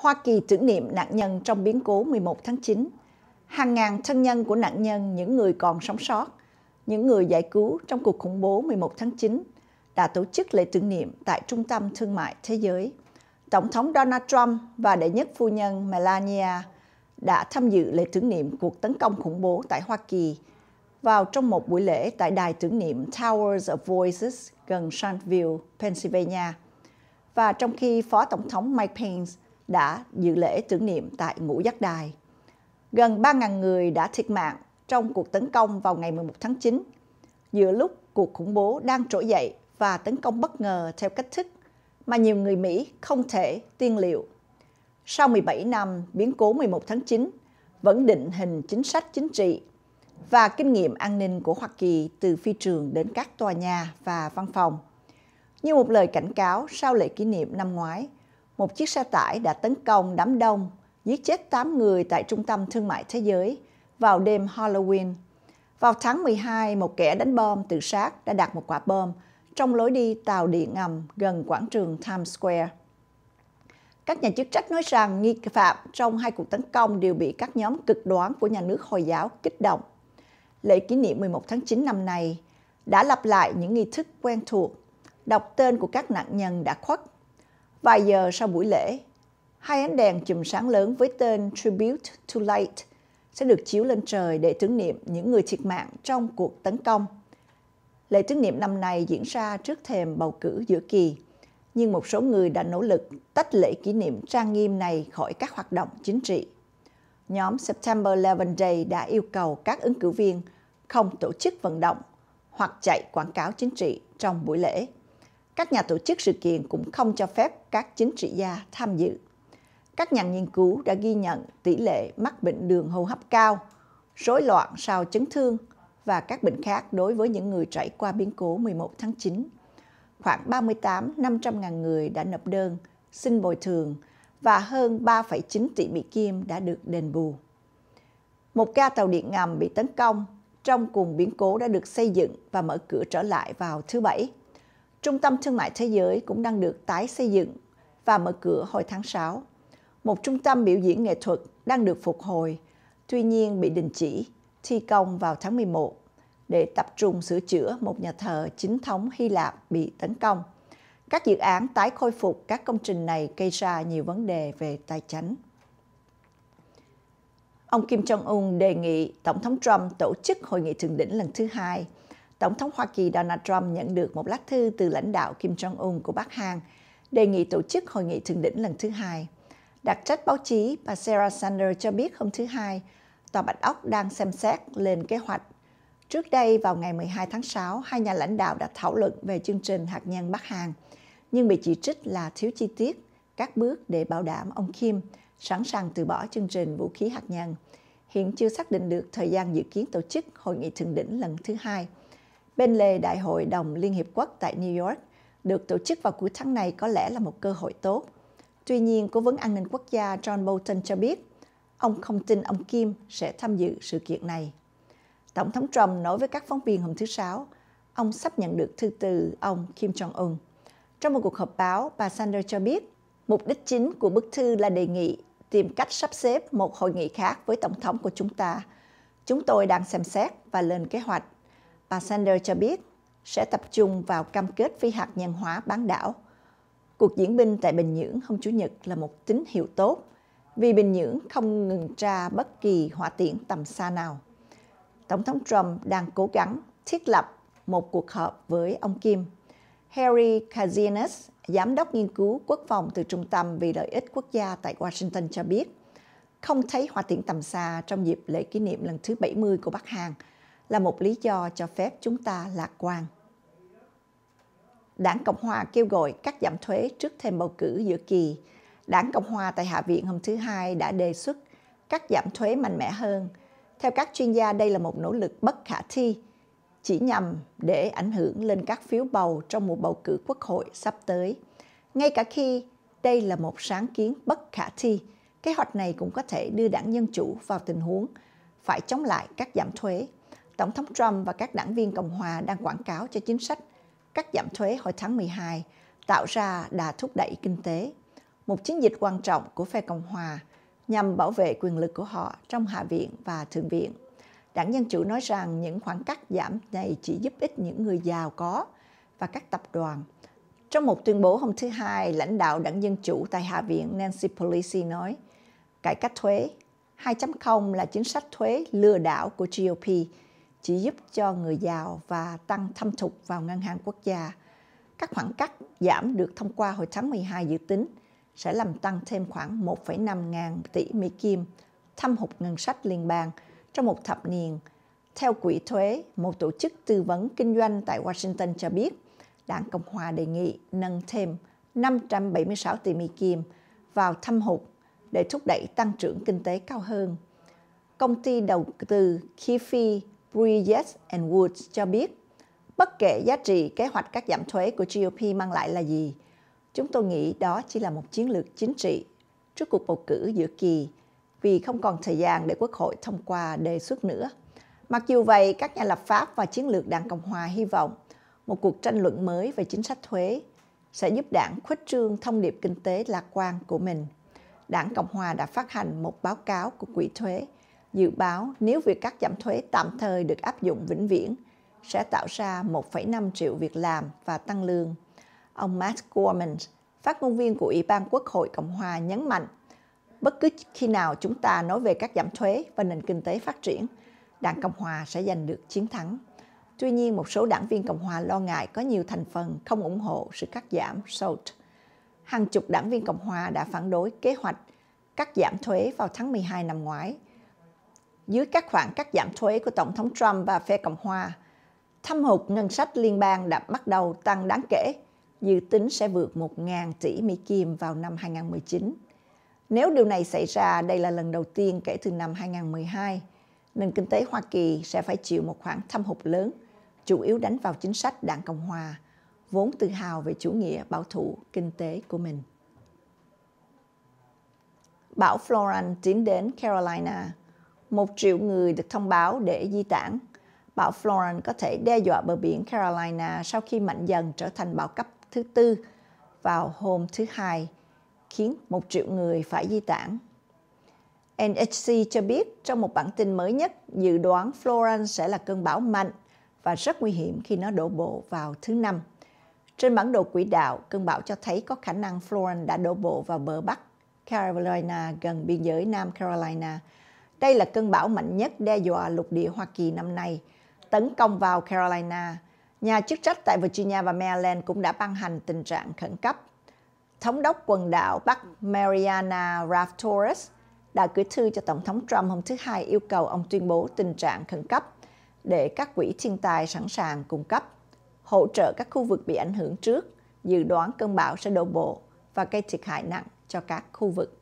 Hoa Kỳ tưởng niệm nạn nhân trong biến cố 11 tháng 9. Hàng ngàn thân nhân của nạn nhân, những người còn sống sót, những người giải cứu trong cuộc khủng bố 11 tháng 9 đã tổ chức lễ tưởng niệm tại Trung tâm Thương mại Thế giới. Tổng thống Donald Trump và đệ nhất phu nhân Melania đã tham dự lễ tưởng niệm cuộc tấn công khủng bố tại Hoa Kỳ vào trong một buổi lễ tại đài tưởng niệm Towers of Voices gần Shantville, Pennsylvania. Và trong khi Phó Tổng thống Mike Pence đã dự lễ tưởng niệm tại Ngũ Giác Đài. Gần 3.000 người đã thiệt mạng trong cuộc tấn công vào ngày 11 tháng 9, giữa lúc cuộc khủng bố đang trỗi dậy và tấn công bất ngờ theo cách thức mà nhiều người Mỹ không thể tiên liệu. Sau 17 năm, biến cố 11 tháng 9 vẫn định hình chính sách chính trị và kinh nghiệm an ninh của Hoa Kỳ từ phi trường đến các tòa nhà và văn phòng. Như một lời cảnh cáo sau lễ kỷ niệm năm ngoái – một chiếc xe tải đã tấn công đám đông, giết chết 8 người tại trung tâm thương mại thế giới vào đêm Halloween. Vào tháng 12, một kẻ đánh bom tự sát đã đặt một quả bom trong lối đi tàu điện ngầm gần quảng trường Times Square. Các nhà chức trách nói rằng nghi phạm trong hai cuộc tấn công đều bị các nhóm cực đoán của nhà nước Hồi giáo kích động. Lễ kỷ niệm 11 tháng 9 năm nay đã lặp lại những nghi thức quen thuộc, đọc tên của các nạn nhân đã khuất Vài giờ sau buổi lễ, hai ánh đèn chùm sáng lớn với tên Tribute to Light sẽ được chiếu lên trời để tưởng niệm những người thiệt mạng trong cuộc tấn công. Lễ tưởng niệm năm nay diễn ra trước thềm bầu cử giữa kỳ, nhưng một số người đã nỗ lực tách lễ kỷ niệm trang nghiêm này khỏi các hoạt động chính trị. Nhóm September 11 Day đã yêu cầu các ứng cử viên không tổ chức vận động hoặc chạy quảng cáo chính trị trong buổi lễ. Các nhà tổ chức sự kiện cũng không cho phép các chính trị gia tham dự. Các nhà nghiên cứu đã ghi nhận tỷ lệ mắc bệnh đường hô hấp cao, rối loạn sau chấn thương và các bệnh khác đối với những người trải qua biến cố 11 tháng 9. Khoảng 38-500.000 người đã nộp đơn, xin bồi thường và hơn 3,9 tỷ Mỹ Kim đã được đền bù. Một ca tàu điện ngầm bị tấn công trong cùng biến cố đã được xây dựng và mở cửa trở lại vào thứ Bảy. Trung tâm Thương mại Thế giới cũng đang được tái xây dựng và mở cửa hồi tháng 6. Một trung tâm biểu diễn nghệ thuật đang được phục hồi, tuy nhiên bị đình chỉ, thi công vào tháng 11 để tập trung sửa chữa một nhà thờ chính thống Hy Lạp bị tấn công. Các dự án tái khôi phục các công trình này gây ra nhiều vấn đề về tài chính. Ông Kim Jong-un đề nghị Tổng thống Trump tổ chức hội nghị thượng đỉnh lần thứ hai – Tổng thống Hoa Kỳ Donald Trump nhận được một lá thư từ lãnh đạo Kim Jong-un của Bắc Hàn, đề nghị tổ chức hội nghị thượng đỉnh lần thứ hai. Đặc trách báo chí, bà Sarah Sanders cho biết hôm thứ Hai, Tòa Bạch Ốc đang xem xét lên kế hoạch. Trước đây, vào ngày 12 tháng 6, hai nhà lãnh đạo đã thảo luận về chương trình hạt nhân Bắc Hàn, nhưng bị chỉ trích là thiếu chi tiết các bước để bảo đảm ông Kim sẵn sàng từ bỏ chương trình vũ khí hạt nhân. Hiện chưa xác định được thời gian dự kiến tổ chức hội nghị thượng đỉnh lần thứ hai – bên lề Đại hội đồng Liên Hiệp Quốc tại New York, được tổ chức vào cuối tháng này có lẽ là một cơ hội tốt. Tuy nhiên, Cố vấn An ninh Quốc gia John Bolton cho biết, ông không tin ông Kim sẽ tham dự sự kiện này. Tổng thống Trump nói với các phóng viên hôm thứ Sáu, ông sắp nhận được thư từ ông Kim Jong-un. Trong một cuộc họp báo, bà Sanders cho biết, mục đích chính của bức thư là đề nghị tìm cách sắp xếp một hội nghị khác với Tổng thống của chúng ta. Chúng tôi đang xem xét và lên kế hoạch Bà Sanders cho biết sẽ tập trung vào cam kết phi hạt nhân hóa bán đảo. Cuộc diễn binh tại Bình Nhưỡng hôm Chủ nhật là một tín hiệu tốt vì Bình Nhưỡng không ngừng tra bất kỳ hỏa tiễn tầm xa nào. Tổng thống Trump đang cố gắng thiết lập một cuộc họp với ông Kim. Harry Kazianis, giám đốc nghiên cứu quốc phòng từ Trung tâm vì lợi ích quốc gia tại Washington cho biết, không thấy hỏa tiễn tầm xa trong dịp lễ kỷ niệm lần thứ 70 của Bắc Hàn – là một lý do cho phép chúng ta lạc quan. Đảng Cộng Hòa kêu gọi cắt giảm thuế trước thêm bầu cử giữa kỳ. Đảng Cộng Hòa tại Hạ viện hôm thứ Hai đã đề xuất cắt giảm thuế mạnh mẽ hơn. Theo các chuyên gia, đây là một nỗ lực bất khả thi, chỉ nhằm để ảnh hưởng lên các phiếu bầu trong một bầu cử quốc hội sắp tới. Ngay cả khi đây là một sáng kiến bất khả thi, kế hoạch này cũng có thể đưa đảng Dân Chủ vào tình huống phải chống lại các giảm thuế Tổng thống Trump và các đảng viên Cộng hòa đang quảng cáo cho chính sách cắt giảm thuế hồi tháng 12 tạo ra đà thúc đẩy kinh tế, một chiến dịch quan trọng của phe Cộng hòa nhằm bảo vệ quyền lực của họ trong Hạ viện và Thượng viện. Đảng Dân Chủ nói rằng những khoản cắt giảm này chỉ giúp ích những người giàu có và các tập đoàn. Trong một tuyên bố hôm thứ Hai, lãnh đạo Đảng Dân Chủ tại Hạ viện Nancy Pelosi nói, cải cách thuế 2.0 là chính sách thuế lừa đảo của GOP chỉ giúp cho người giàu và tăng thâm thục vào ngân hàng quốc gia. Các khoảng cắt giảm được thông qua hồi tháng 12 dự tính sẽ làm tăng thêm khoảng 1,5 ngàn tỷ Mỹ Kim thâm hụt ngân sách liên bang trong một thập niên. Theo Quỹ Thuế, một tổ chức tư vấn kinh doanh tại Washington cho biết, Đảng Cộng Hòa đề nghị nâng thêm 576 tỷ Mỹ Kim vào thâm hụt để thúc đẩy tăng trưởng kinh tế cao hơn. Công ty đầu tư Kifi Bridges and Woods cho biết, bất kể giá trị kế hoạch các giảm thuế của GOP mang lại là gì, chúng tôi nghĩ đó chỉ là một chiến lược chính trị trước cuộc bầu cử giữa kỳ vì không còn thời gian để Quốc hội thông qua đề xuất nữa. Mặc dù vậy, các nhà lập pháp và chiến lược Đảng Cộng Hòa hy vọng một cuộc tranh luận mới về chính sách thuế sẽ giúp đảng khuếch trương thông điệp kinh tế lạc quan của mình. Đảng Cộng Hòa đã phát hành một báo cáo của Quỹ thuế dự báo nếu việc cắt giảm thuế tạm thời được áp dụng vĩnh viễn sẽ tạo ra 1,5 triệu việc làm và tăng lương. Ông Matt Gorman, phát ngôn viên của Ủy ban Quốc hội Cộng hòa nhấn mạnh, bất cứ khi nào chúng ta nói về các giảm thuế và nền kinh tế phát triển, Đảng Cộng hòa sẽ giành được chiến thắng. Tuy nhiên, một số đảng viên Cộng hòa lo ngại có nhiều thành phần không ủng hộ sự cắt giảm SALT. Hàng chục đảng viên Cộng hòa đã phản đối kế hoạch cắt giảm thuế vào tháng 12 năm ngoái – dưới các khoản cắt giảm thuế của Tổng thống Trump và phe Cộng hòa, thâm hụt ngân sách liên bang đã bắt đầu tăng đáng kể, dự tính sẽ vượt 1.000 tỷ Mỹ Kim vào năm 2019. Nếu điều này xảy ra, đây là lần đầu tiên kể từ năm 2012, nền kinh tế Hoa Kỳ sẽ phải chịu một khoản thâm hụt lớn, chủ yếu đánh vào chính sách Đảng Cộng Hòa, vốn tự hào về chủ nghĩa bảo thủ kinh tế của mình. Bão Florence tiến đến Carolina, một triệu người được thông báo để di tản. Bão Florence có thể đe dọa bờ biển Carolina sau khi mạnh dần trở thành bão cấp thứ tư vào hôm thứ Hai, khiến một triệu người phải di tản. NHC cho biết trong một bản tin mới nhất, dự đoán Florence sẽ là cơn bão mạnh và rất nguy hiểm khi nó đổ bộ vào thứ Năm. Trên bản đồ quỹ đạo, cơn bão cho thấy có khả năng Florence đã đổ bộ vào bờ Bắc Carolina gần biên giới Nam Carolina đây là cơn bão mạnh nhất đe dọa lục địa Hoa Kỳ năm nay, tấn công vào Carolina. Nhà chức trách tại Virginia và Maryland cũng đã ban hành tình trạng khẩn cấp. Thống đốc quần đảo Bắc Mariana Ralph Torres đã gửi thư cho Tổng thống Trump hôm thứ Hai yêu cầu ông tuyên bố tình trạng khẩn cấp để các quỹ thiên tài sẵn sàng cung cấp, hỗ trợ các khu vực bị ảnh hưởng trước, dự đoán cơn bão sẽ đổ bộ và gây thiệt hại nặng cho các khu vực.